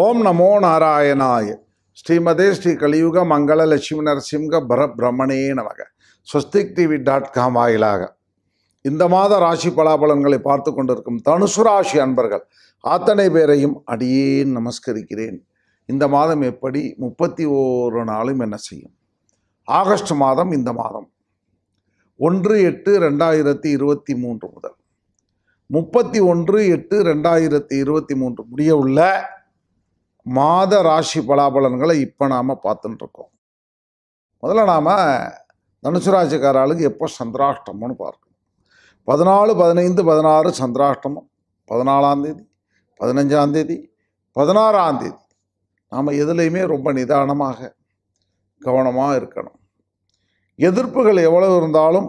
ஓம் நமோ நாராயணாய ஸ்ரீமதே ஸ்ரீ கலியுக மங்கள லட்சுமி நரசிம்க பர பிரமணே நமக ஸ்வஸ்திக் டிவி டாட் காம் வாயிலாக இந்த மாத ராசி பலாபலன்களை பார்த்து கொண்டிருக்கும் தனுசு ராசி அன்பர்கள் அத்தனை பேரையும் அடியேன் நமஸ்கரிக்கிறேன் இந்த மாதம் எப்படி முப்பத்தி ஓரு நாளும் என்ன செய்யும் ஆகஸ்ட் மாதம் இந்த மாதம் ஒன்று எட்டு ரெண்டாயிரத்தி இருபத்தி மூன்று முதல் முப்பத்தி ஒன்று எட்டு ரெண்டாயிரத்தி இருபத்தி மூன்று முடிய உள்ள மாத ராசி பலாபலன்களை இப்போ நாம் பார்த்துட்டுருக்கோம் முதல்ல நாம் தனுசு ராசிக்காராளுக்கு எப்போ சந்திராஷ்டமம்னு பார்க்கணும் பதினாலு பதினைந்து பதினாறு சந்திராஷ்டமம் பதினாலாந்தேதி பதினஞ்சாந்தேதி பதினாறாந்தேதி நாம் எதுலேயுமே ரொம்ப நிதானமாக கவனமாக இருக்கணும் எதிர்ப்புகள் எவ்வளவு இருந்தாலும்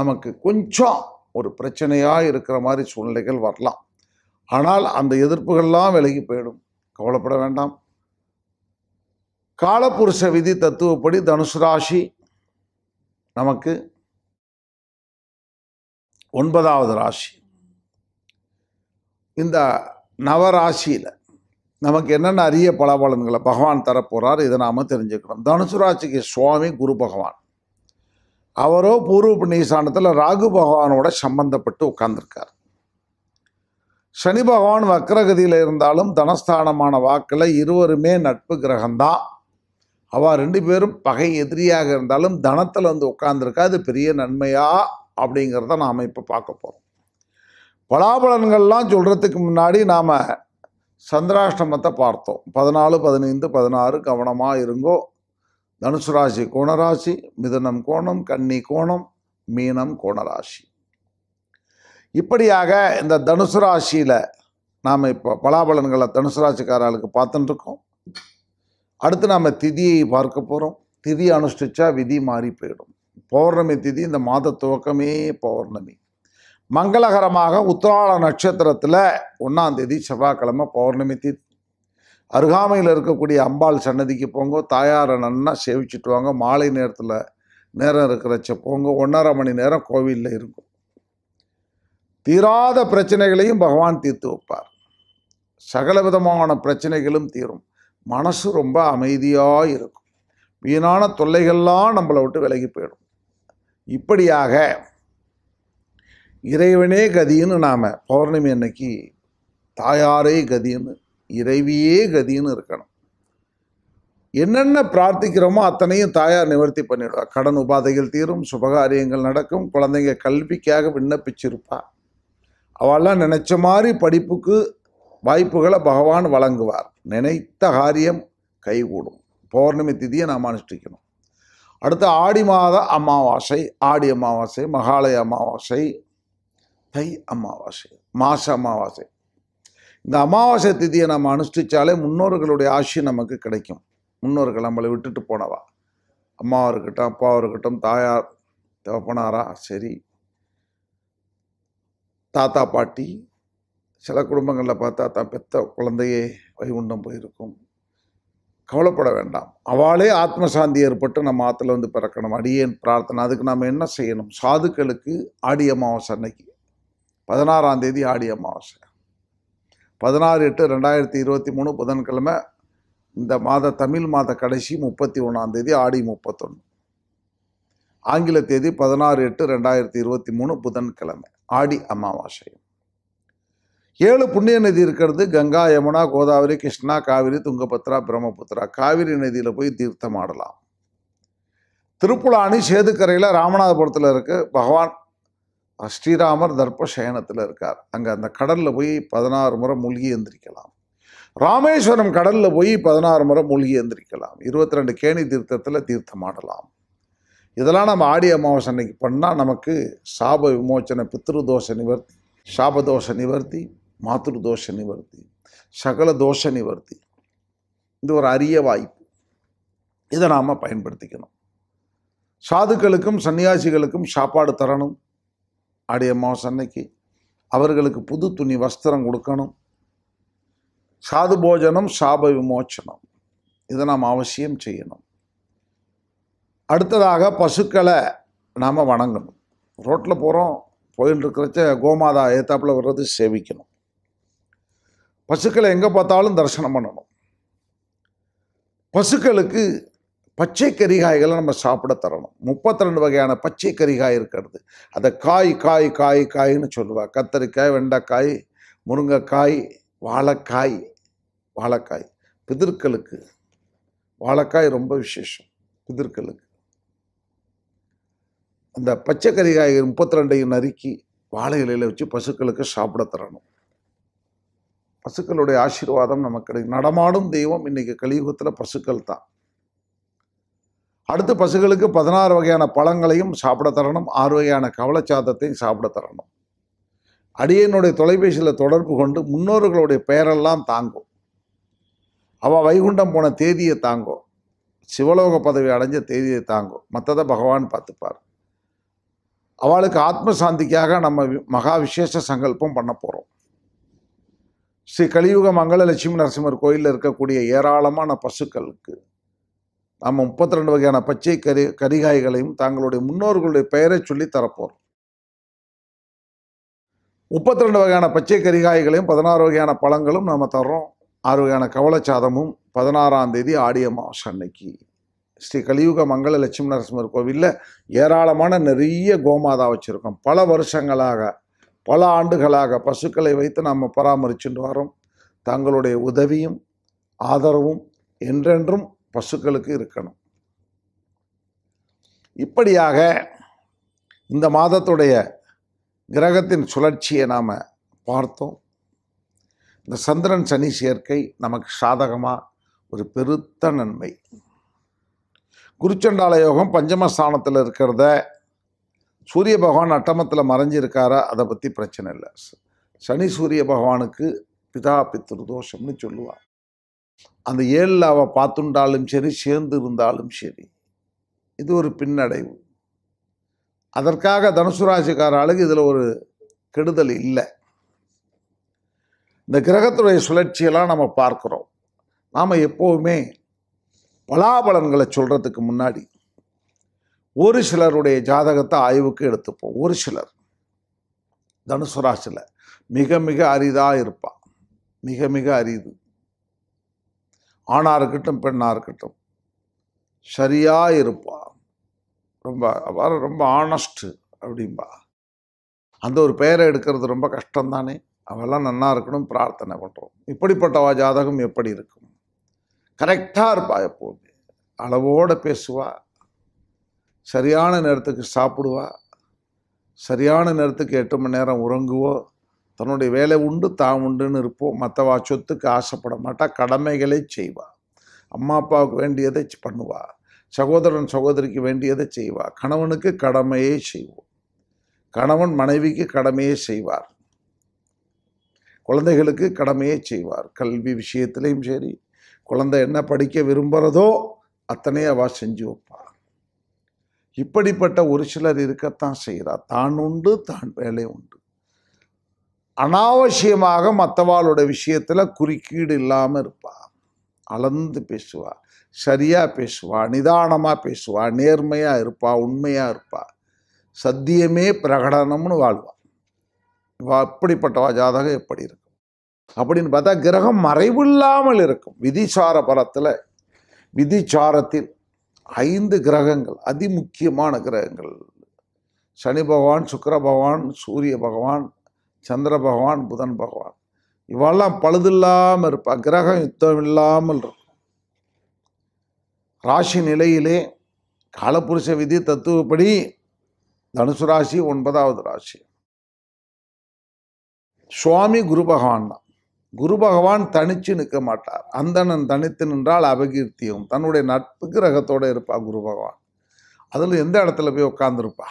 நமக்கு கொஞ்சம் ஒரு பிரச்சனையாக இருக்கிற மாதிரி சூழ்நிலைகள் வரலாம் ஆனால் அந்த எதிர்ப்புகள்லாம் விலகி போயிடும் கவலைப்பட வேண்டாம் காலப்புருஷ விதி தத்துவப்படி தனுசு ராசி நமக்கு ஒன்பதாவது ராசி இந்த நவராசியில் நமக்கு என்னென்ன அரிய பலன்களை பகவான் தரப்போகிறார் இதை நாம் தெரிஞ்சுக்கணும் தனுசு ராசிக்கு சுவாமி குரு பகவான் அவரோ பூர்வ புண்ணியசானத்தில் ராகு பகவானோட சம்பந்தப்பட்டு உட்கார்ந்துருக்கார் சனி பகவான் வக்ரகதியில் இருந்தாலும் தனஸ்தானமான வாக்கில் இருவருமே நட்பு கிரகம்தான் அவள் ரெண்டு பேரும் பகை எதிரியாக இருந்தாலும் தனத்தில் வந்து உட்காந்துருக்கா அது பெரிய நன்மையா அப்படிங்கிறத நாம் இப்போ பார்க்க போகிறோம் பலாபலன்கள்லாம் சொல்கிறதுக்கு முன்னாடி நாம் சந்திராஷ்டமத்தை பார்த்தோம் பதினாலு பதினைந்து பதினாறு கவனமாக இருங்கோ தனுசு ராசி கோணராசி மிதுனம் கோணம் கன்னி கோணம் மீனம் கோணராசி இப்படியாக இந்த தனுசு ராசியில் நாம் இப்போ பலாபலன்களை தனுசு ராசிக்காரர்களுக்கு பார்த்துட்டுருக்கோம் அடுத்து நாம் திதியை பார்க்க போகிறோம் திதி அனுஷ்டிச்சா விதி மாறி போயிடும் பௌர்ணமி திதி இந்த மாத துவக்கமே பௌர்ணமி மங்களகரமாக உத்திராள நட்சத்திரத்தில் ஒன்றாந்தேதி செவ்வாய்க்கிழமை பௌர்ணமி திதி அருகாமையில் இருக்கக்கூடிய அம்பாள் சன்னதிக்கு போங்க தாயாரை நன்னா சேவிச்சுட்டு வாங்க மாலை நேரத்தில் நேரம் இருக்கிறச்ச போங்க ஒன்றரை மணி நேரம் கோவிலில் இருக்கும் தீராத பிரச்சனைகளையும் பகவான் தீர்த்து வைப்பார் சகல விதமான பிரச்சனைகளும் தீரும் மனசு ரொம்ப அமைதியாக இருக்கும் வீணான தொல்லைகள்லாம் நம்மளை விட்டு விலகி போயிடும் இப்படியாக இறைவனே கதின்னு நாம் பௌர்ணமி அன்னைக்கு தாயாரே கதின்னு இறைவியே கதின்னு இருக்கணும் என்னென்ன பிரார்த்திக்கிறோமோ அத்தனையும் தாயார் நிவர்த்தி பண்ணிவிடுவா கடன் உபாதைகள் தீரும் சுபகாரியங்கள் நடக்கும் குழந்தைங்க கல்விக்காக விண்ணப்பிச்சிருப்பா அவெல்லாம் நினச்ச மாதிரி படிப்புக்கு வாய்ப்புகளை பகவான் வழங்குவார் நினைத்த காரியம் கைகூடும் பௌர்ணமி திதியை நாம் அனுஷ்டிக்கணும் அடுத்து ஆடி மாத அமாவாசை ஆடி அமாவாசை மகாலய அமாவாசை தை அமாவாசை மாச அமாவாசை இந்த அமாவாசை திதியை நம்ம அனுஷ்டித்தாலே முன்னோர்களுடைய ஆசி நமக்கு கிடைக்கும் முன்னோர்கள் நம்மளை விட்டுட்டு போனவா அம்மாவாக இருக்கட்டும் அப்பாவாக இருக்கட்டும் தாயார் தகப்பனாரா சரி தாத்தா பாட்டி சில குடும்பங்களில் பார்த்தா தான் பெத்த குழந்தையே வைகுண்டம் போயிருக்கும் கவலைப்பட வேண்டாம் அவளே ஆத்மசாந்தி ஏற்பட்டு நம்ம ஆற்றுல வந்து பிறக்கணும் அடியேன் பிரார்த்தனை அதுக்கு நாம் என்ன செய்யணும் சாதுக்களுக்கு ஆடி அமாவாசை அன்னைக்கு பதினாறாம் தேதி ஆடி அமாவாசை பதினாறு எட்டு ரெண்டாயிரத்தி இருபத்தி மூணு புதன்கிழமை இந்த மாத தமிழ் மாத கடைசி முப்பத்தி ஒன்றாந்தேதி ஆடி முப்பத்தொன்று ஆங்கில தேதி பதினாறு எட்டு ரெண்டாயிரத்தி இருபத்தி மூணு புதன்கிழமை ஆடி அமாவாசை ஏழு புண்ணிய நதி இருக்கிறது கங்கா யமுனா கோதாவரி கிருஷ்ணா காவிரி துங்கபத்ரா பிரம்மபுத்திரா காவிரி நதியில் போய் தீர்த்தம் ஆடலாம் திருப்புலாணி சேதுக்கரையில் ராமநாதபுரத்தில் இருக்கு பகவான் ஸ்ரீராமர் தர்ப்ப சயனத்தில் இருக்கார் அங்கே அந்த கடலில் போய் பதினாறு முறை மூழ்கி எந்திரிக்கலாம் ராமேஸ்வரம் கடலில் போய் பதினாறு முறை மூழ்கி எந்திரிக்கலாம் இருபத்தி ரெண்டு கேணி தீர்த்தத்தில் தீர்த்தமாடலாம் இதெல்லாம் நம்ம ஆடி அமாவாசை அன்னைக்கு பண்ணால் நமக்கு சாப விமோச்சனை பித்ருதோஷ நிவர்த்தி சாபதோஷ நிவர்த்தி மாத்திருதோஷ நிவர்த்தி சகல தோஷ நிவர்த்தி இது ஒரு அரிய வாய்ப்பு இதை நாம் பயன்படுத்திக்கணும் சாதுக்களுக்கும் சன்னியாசிகளுக்கும் சாப்பாடு தரணும் ஆடி அமாவாசை அன்னைக்கு அவர்களுக்கு புது துணி வஸ்திரம் கொடுக்கணும் சாது போஜனம் சாப விமோச்சனம் இதை நாம் அவசியம் செய்யணும் அடுத்ததாக பசுக்களை நாம் வணங்கணும் ரோட்டில் போகிறோம் போயின்னு இருக்கிறச்ச கோமாதா ஏத்தாப்பில் வர்றது சேவிக்கணும் பசுக்களை எங்கே பார்த்தாலும் தரிசனம் பண்ணணும் பசுக்களுக்கு பச்சை கரிகாய்களை நம்ம சாப்பிட தரணும் முப்பத்தி ரெண்டு வகையான பச்சை கரிகாய் இருக்கிறது அதை காய் காய் காய் காய்னு சொல்லுவாள் கத்தரிக்காய் வெண்டைக்காய் முருங்கைக்காய் வாழைக்காய் வாழைக்காய் பிதிர்களுக்கு வாழைக்காய் ரொம்ப விசேஷம் பிதிர்களுக்கு அந்த பச்சை காய்கறி முப்பத்தி ரெண்டையும் நறுக்கி வாழை இலையில் வச்சு பசுக்களுக்கு சாப்பிட தரணும் பசுக்களுடைய ஆசீர்வாதம் நமக்கு கிடைக்கும் நடமாடும் தெய்வம் இன்றைக்கி கலியுகத்தில் பசுக்கள் தான் அடுத்து பசுகளுக்கு பதினாறு வகையான பழங்களையும் சாப்பிட தரணும் ஆறு வகையான கவலைச்சாதத்தையும் சாப்பிட தரணும் அடியனுடைய தொலைபேசியில் தொடர்பு கொண்டு முன்னோர்களுடைய பெயரெல்லாம் தாங்கும் அவள் வைகுண்டம் போன தேதியை தாங்கும் சிவலோக பதவி அடைஞ்ச தேதியை தாங்கும் மற்றதை பகவான் பார்த்துப்பார் அவளுக்கு ஆத்ம சாந்திக்காக நம்ம மகா விசேஷ சங்கல்பம் பண்ண போகிறோம் ஸ்ரீ கலியுக மங்கள லட்சுமி நரசிம்மர் கோயிலில் இருக்கக்கூடிய ஏராளமான பசுக்களுக்கு நம்ம முப்பத்தி ரெண்டு வகையான பச்சை கரி கரிகாய்களையும் தங்களுடைய முன்னோர்களுடைய பெயரை சொல்லி தரப்போகிறோம் முப்பத்தி ரெண்டு வகையான பச்சை கரிகாய்களையும் பதினாறு வகையான பழங்களும் நம்ம தர்றோம் ஆறு வகையான கவலைச்சாதமும் பதினாறாம் தேதி ஆடி அமாவாசை அன்னைக்கு ஸ்ரீ கலியுக மங்கள லட்சுமி நரசிம்மர் கோவிலில் ஏராளமான நிறைய கோமாதா வச்சுருக்கோம் பல வருஷங்களாக பல ஆண்டுகளாக பசுக்களை வைத்து நாம் பராமரிச்சுட்டு வரோம் தங்களுடைய உதவியும் ஆதரவும் என்றென்றும் பசுக்களுக்கு இருக்கணும் இப்படியாக இந்த மாதத்துடைய கிரகத்தின் சுழற்சியை நாம் பார்த்தோம் இந்த சந்திரன் சனி சேர்க்கை நமக்கு சாதகமாக ஒரு பெருத்த நன்மை குருச்சண்டால யோகம் பஞ்சமஸ்தானத்தில் இருக்கிறத சூரிய பகவான் அட்டமத்தில் மறைஞ்சிருக்காரா அதை பற்றி பிரச்சனை இல்லை சனி சூரிய பகவானுக்கு பிதா பித்திரு தோஷம்னு சொல்லுவாள் அந்த ஏழில் அவள் பார்த்துண்டாலும் சரி சேர்ந்து இருந்தாலும் சரி இது ஒரு பின்னடைவு அதற்காக தனுசு ராசிக்காராளுக்கு இதில் ஒரு கெடுதல் இல்லை இந்த கிரகத்துடைய சுழற்சியெல்லாம் நம்ம பார்க்குறோம் நாம் எப்போவுமே பலாபலன்களை சொல்கிறதுக்கு முன்னாடி ஒரு சிலருடைய ஜாதகத்தை ஆய்வுக்கு எடுத்துப்போம் ஒரு சிலர் தனுசு ராசியில் மிக மிக அரிதாக இருப்பாள் மிக மிக அரிது ஆணாக இருக்கட்டும் பெண்ணாக இருக்கட்டும் சரியாக இருப்பாள் ரொம்ப அவ்வாறு ரொம்ப ஆனஸ்ட்டு அப்படிம்பா அந்த ஒரு பெயரை எடுக்கிறது ரொம்ப கஷ்டம்தானே அவெல்லாம் நன்னாக இருக்கணும் பிரார்த்தனை பண்ணுறோம் இப்படிப்பட்டவா ஜாதகம் எப்படி இருக்கும் கரெக்டாக இருப்பா எப்போது அளவோடு பேசுவா சரியான நேரத்துக்கு சாப்பிடுவா சரியான நேரத்துக்கு எட்டு மணி நேரம் உறங்குவோம் தன்னுடைய வேலை உண்டு தான் உண்டுன்னு இருப்போம் மற்றவா சொத்துக்கு ஆசைப்பட மாட்டா கடமைகளை செய்வா அம்மா அப்பாவுக்கு வேண்டியதை பண்ணுவா சகோதரன் சகோதரிக்கு வேண்டியதை செய்வா கணவனுக்கு கடமையே செய்வோம் கணவன் மனைவிக்கு கடமையே செய்வார் குழந்தைகளுக்கு கடமையே செய்வார் கல்வி விஷயத்திலையும் சரி குழந்தை என்ன படிக்க விரும்புகிறதோ அத்தனை அவ செஞ்சு வைப்பாள் இப்படிப்பட்ட ஒரு சிலர் இருக்கத்தான் செய்கிறா தான் உண்டு தான் வேலை உண்டு அனாவசியமாக மற்றவாளோட விஷயத்தில் குறுக்கீடு இல்லாமல் இருப்பாள் அளந்து பேசுவாள் சரியாக பேசுவாள் நிதானமாக பேசுவாள் நேர்மையாக இருப்பாள் உண்மையாக இருப்பாள் சத்தியமே பிரகடனம்னு வாழ்வாள் இவா அப்படிப்பட்டவா ஜாதகம் எப்படி இருக்கு அப்படின்னு பார்த்தா கிரகம் மறைவில்லாமல் இருக்கும் விதிசார பலத்தில் விதிச்சாரத்தில் ஐந்து கிரகங்கள் அதிமுக்கியமான கிரகங்கள் சனி பகவான் சுக்கர பகவான் சூரிய பகவான் சந்திர பகவான் புதன் பகவான் இவெல்லாம் பழுதில்லாமல் இருப்பா கிரகம் யுத்தம் இல்லாமல் இருக்கும் ராசி நிலையிலே காலப்புருஷ விதி தத்துவப்படி தனுசு ராசி ஒன்பதாவது ராசி சுவாமி குரு பகவான் தான் குரு பகவான் தனிச்சு நிற்க மாட்டார் அந்தணன் தனித்து நின்றால் அபகீர்த்தியும் தன்னுடைய நட்பு கிரகத்தோடு இருப்பா குரு பகவான் அதில் எந்த இடத்துல போய் உட்காந்துருப்பா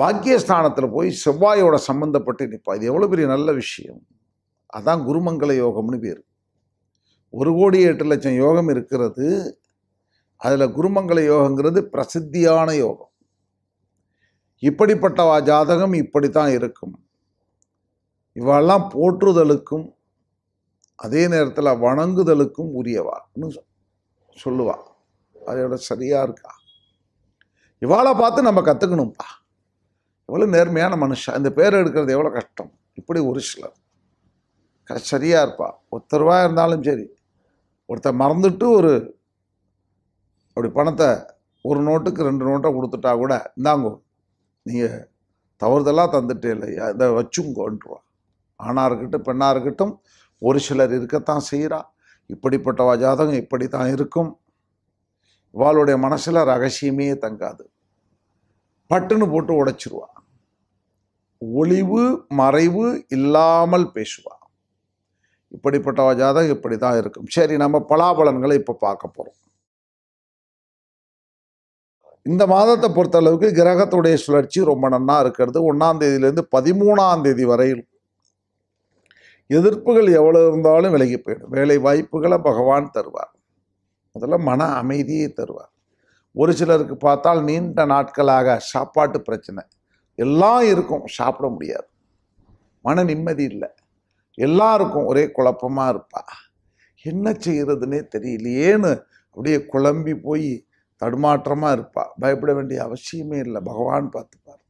பாக்கியஸ்தானத்தில் போய் செவ்வாயோட சம்மந்தப்பட்டு நிற்பா இது எவ்வளோ பெரிய நல்ல விஷயம் அதான் குருமங்கல யோகம்னு பேர் ஒரு கோடி எட்டு லட்சம் யோகம் இருக்கிறது அதில் குருமங்கல யோகங்கிறது பிரசித்தியான யோகம் இப்படிப்பட்ட ஜாதகம் இப்படி தான் இருக்கும் இவெல்லாம் போற்றுதலுக்கும் அதே நேரத்தில் வணங்குதலுக்கும் உரியவான்னு சொல்லுவா அதோட சரியாக இருக்கா இவாளை பார்த்து நம்ம கற்றுக்கணும்ப்பா எவ்வளோ நேர்மையான மனுஷன் இந்த பேர் எடுக்கிறது எவ்வளோ கஷ்டம் இப்படி ஒரு சிலர் க சரியாக இருப்பா ஒத்த இருந்தாலும் சரி ஒருத்தர் மறந்துட்டு ஒரு அப்படி பணத்தை ஒரு நோட்டுக்கு ரெண்டு நோட்டை கொடுத்துட்டா கூட இந்தாங்கோ நீங்கள் தவறுதலாக தந்துட்டே இல்லையா இதை வச்சுங்கோன்றுவா ஆணாக இருக்கட்டும் பெண்ணாக இருக்கட்டும் ஒரு சிலர் இருக்கத்தான் செய்கிறா இப்படிப்பட்ட ஜாதகம் இப்படி தான் இருக்கும் இவாளுடைய மனசில் ரகசியமே தங்காது பட்டுன்னு போட்டு உடைச்சிருவா ஒளிவு மறைவு இல்லாமல் பேசுவா இப்படிப்பட்ட ஜாதகம் இப்படி தான் இருக்கும் சரி நம்ம பலாபலன்களை இப்போ பார்க்க போகிறோம் இந்த மாதத்தை பொறுத்தளவுக்கு கிரகத்துடைய சுழற்சி ரொம்ப நன்னா இருக்கிறது ஒன்றாம் தேதியிலேருந்து பதிமூணாம் தேதி வரையிலும் எதிர்ப்புகள் எவ்வளோ இருந்தாலும் விலகி போயிடும் வேலை வாய்ப்புகளை பகவான் தருவார் முதல்ல மன அமைதியை தருவார் ஒரு சிலருக்கு பார்த்தால் நீண்ட நாட்களாக சாப்பாட்டு பிரச்சனை எல்லாம் இருக்கும் சாப்பிட முடியாது மன நிம்மதி இல்லை எல்லாருக்கும் ஒரே குழப்பமாக இருப்பா என்ன செய்கிறதுனே தெரியலையேன்னு அப்படியே குழம்பி போய் தடுமாற்றமாக இருப்பாள் பயப்பட வேண்டிய அவசியமே இல்லை பகவான் பார்த்துப்பார்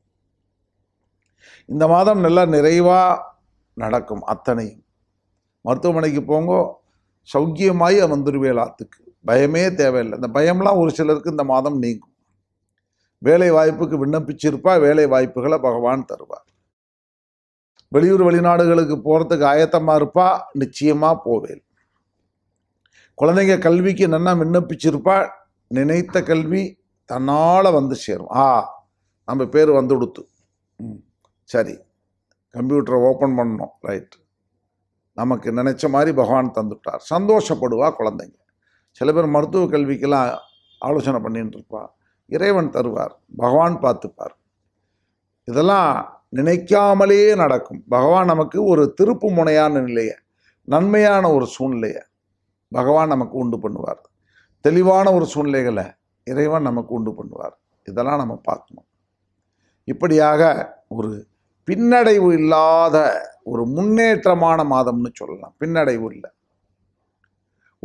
இந்த மாதம் நல்லா நிறைவாக நடக்கும் அத்தனையும் மருத்துவமனைக்கு போங்க சௌக்கியமாய் வந்துடுவேல் ஆத்துக்கு பயமே தேவையில்லை இந்த பயம்லாம் ஒரு சிலருக்கு இந்த மாதம் நீங்கும் வேலை வாய்ப்புக்கு விண்ணப்பிச்சிருப்பா வேலை வாய்ப்புகளை பகவான் தருவார் வெளியூர் வெளிநாடுகளுக்கு போகிறதுக்கு ஆயத்தமாக இருப்பா நிச்சயமாக போவேன் குழந்தைங்க கல்விக்கு நன்னா விண்ணப்பிச்சிருப்பா நினைத்த கல்வி தன்னால் வந்து சேரும் ஆ நம்ம பேர் வந்து கொடுத்து சரி கம்ப்யூட்டரை ஓப்பன் பண்ணோம் ரைட் நமக்கு நினச்ச மாதிரி பகவான் தந்துவிட்டார் சந்தோஷப்படுவா குழந்தைங்க சில பேர் மருத்துவ கல்விக்கெல்லாம் ஆலோசனை பண்ணிகிட்டு இருப்பா இறைவன் தருவார் பகவான் பார்த்துப்பார் இதெல்லாம் நினைக்காமலேயே நடக்கும் பகவான் நமக்கு ஒரு திருப்பு முனையான நிலையை நன்மையான ஒரு சூழ்நிலையை பகவான் நமக்கு உண்டு பண்ணுவார் தெளிவான ஒரு சூழ்நிலைகளை இறைவன் நமக்கு உண்டு பண்ணுவார் இதெல்லாம் நம்ம பார்க்கணும் இப்படியாக ஒரு பின்னடைவு இல்லாத ஒரு முன்னேற்றமான மாதம்னு சொல்லலாம் பின்னடைவு இல்லை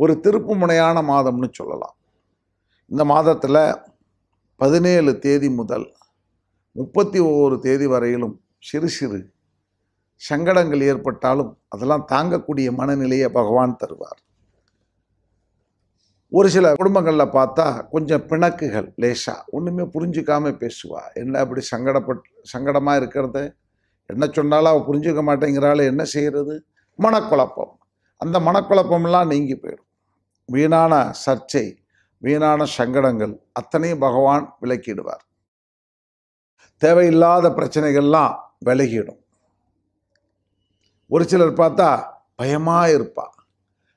ஒரு திருப்பு முனையான மாதம்னு சொல்லலாம் இந்த மாதத்தில் பதினேழு தேதி முதல் முப்பத்தி ஒவ்வொரு தேதி வரையிலும் சிறு சிறு சங்கடங்கள் ஏற்பட்டாலும் அதெல்லாம் தாங்கக்கூடிய மனநிலையை பகவான் தருவார் ஒரு சில குடும்பங்களில் பார்த்தா கொஞ்சம் பிணக்குகள் லேசாக ஒன்றுமே புரிஞ்சிக்காமல் பேசுவா என்ன அப்படி சங்கடப்பட்டு சங்கடமாக இருக்கிறது என்ன சொன்னாலும் அவள் புரிஞ்சுக்க மாட்டேங்கிறாள் என்ன செய்கிறது மனக்குழப்பம் அந்த மனக்குழப்பம்லாம் நீங்கி போயிடும் வீணான சர்ச்சை வீணான சங்கடங்கள் அத்தனையும் பகவான் விலக்கிடுவார் தேவையில்லாத பிரச்சனைகள்லாம் விலகிடும் ஒரு சிலர் பார்த்தா பயமாக இருப்பா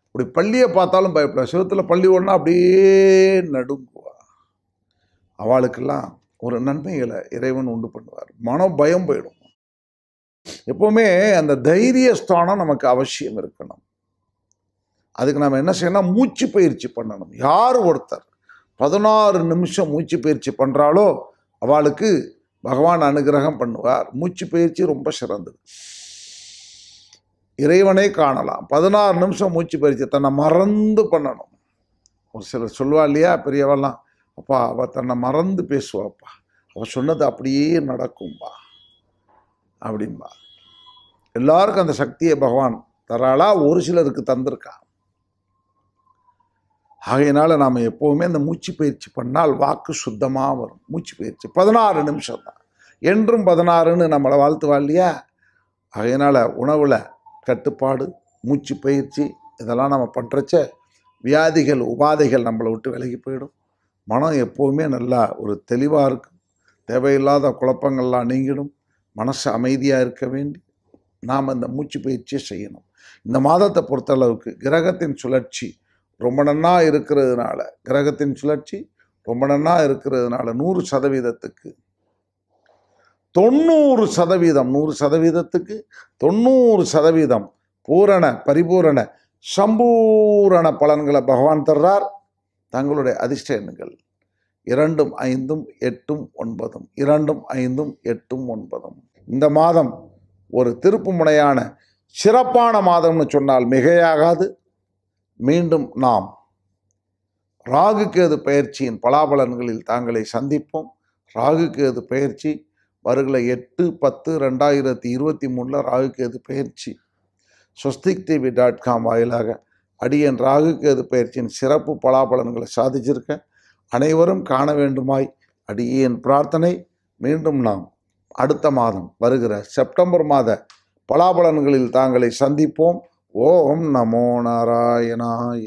இப்படி பள்ளியை பார்த்தாலும் பயப்படா சிவத்தில் பள்ளி ஒன்றா அப்படியே நடுங்குவா அவளுக்கெல்லாம் ஒரு நன்மைகளை இறைவன் உண்டு பண்ணுவார் மனம் பயம் போயிடும் எப்போவுமே அந்த தைரிய ஸ்தானம் நமக்கு அவசியம் இருக்கணும் அதுக்கு நம்ம என்ன செய்யணும் மூச்சு பயிற்சி பண்ணணும் யார் ஒருத்தர் பதினாறு நிமிஷம் மூச்சு பயிற்சி பண்ணுறாலோ அவளுக்கு பகவான் அனுகிரகம் பண்ணுவார் மூச்சு பயிற்சி ரொம்ப சிறந்தது இறைவனை காணலாம் பதினாறு நிமிஷம் மூச்சு பயிற்சி தன்னை மறந்து பண்ணணும் ஒரு சிலர் சொல்லுவா இல்லையா பெரியவெல்லாம் அப்பா அவள் தன்னை மறந்து பேசுவாப்பா அவள் சொன்னது அப்படியே நடக்கும்பா அப்படின்பா எல்லாருக்கும் அந்த சக்தியை பகவான் தராளா ஒரு சிலருக்கு தந்திருக்கான் ஆகையினால் நாம் எப்போவுமே அந்த மூச்சு பயிற்சி பண்ணால் வாக்கு சுத்தமாக வரும் மூச்சு பயிற்சி பதினாறு நிமிஷம் தான் என்றும் பதினாறுன்னு நம்மளை வாழ்த்துவா இல்லையா ஆகையினால் உணவில் கட்டுப்பாடு மூச்சு பயிற்சி இதெல்லாம் நம்ம பண்ணுறச்ச வியாதிகள் உபாதைகள் நம்மளை விட்டு விலகி போயிடும் மனம் எப்போவுமே நல்லா ஒரு தெளிவாக இருக்கும் தேவையில்லாத குழப்பங்கள்லாம் நீங்கிடும் மனசு அமைதியாக இருக்க வேண்டி நாம் அந்த மூச்சு பயிற்சியை செய்யணும் இந்த மாதத்தை பொறுத்தளவுக்கு கிரகத்தின் சுழற்சி ரொம்ப நன்னா இருக்கிறதுனால கிரகத்தின் சுழற்சி ரொம்ப நன்னா இருக்கிறதுனால நூறு சதவீதத்துக்கு தொண்ணூறு சதவீதம் நூறு சதவீதத்துக்கு தொண்ணூறு சதவீதம் பூரண பரிபூரண சம்பூரண பலன்களை பகவான் தர்றார் தங்களுடைய அதிர்ஷ்ட எண்ணுங்கள் இரண்டும் ஐந்தும் எட்டும் ஒன்பதும் இரண்டும் ஐந்தும் எட்டும் ஒன்பதும் இந்த மாதம் ஒரு திருப்பு முனையான சிறப்பான மாதம்னு சொன்னால் மிகையாகாது மீண்டும் நாம் ராகு கேது பயிற்சியின் பலாபலன்களில் தாங்களை சந்திப்போம் ராகு கேது பயிற்சி வருகிற எட்டு பத்து ரெண்டாயிரத்தி இருபத்தி மூணில் ராகு கேது பயிற்சி ஸ்வஸ்திக் டிவி டாட் காம் வாயிலாக அடியன் ராகு கேது பயிற்சியின் சிறப்பு பலாபலன்களை சாதிச்சிருக்கேன் அனைவரும் காண வேண்டுமாய் அடியேன் பிரார்த்தனை மீண்டும் நாம் அடுத்த மாதம் வருகிற செப்டம்பர் மாத பலாபலன்களில் தாங்களை சந்திப்போம் ஓம் நமோ நாராயணாய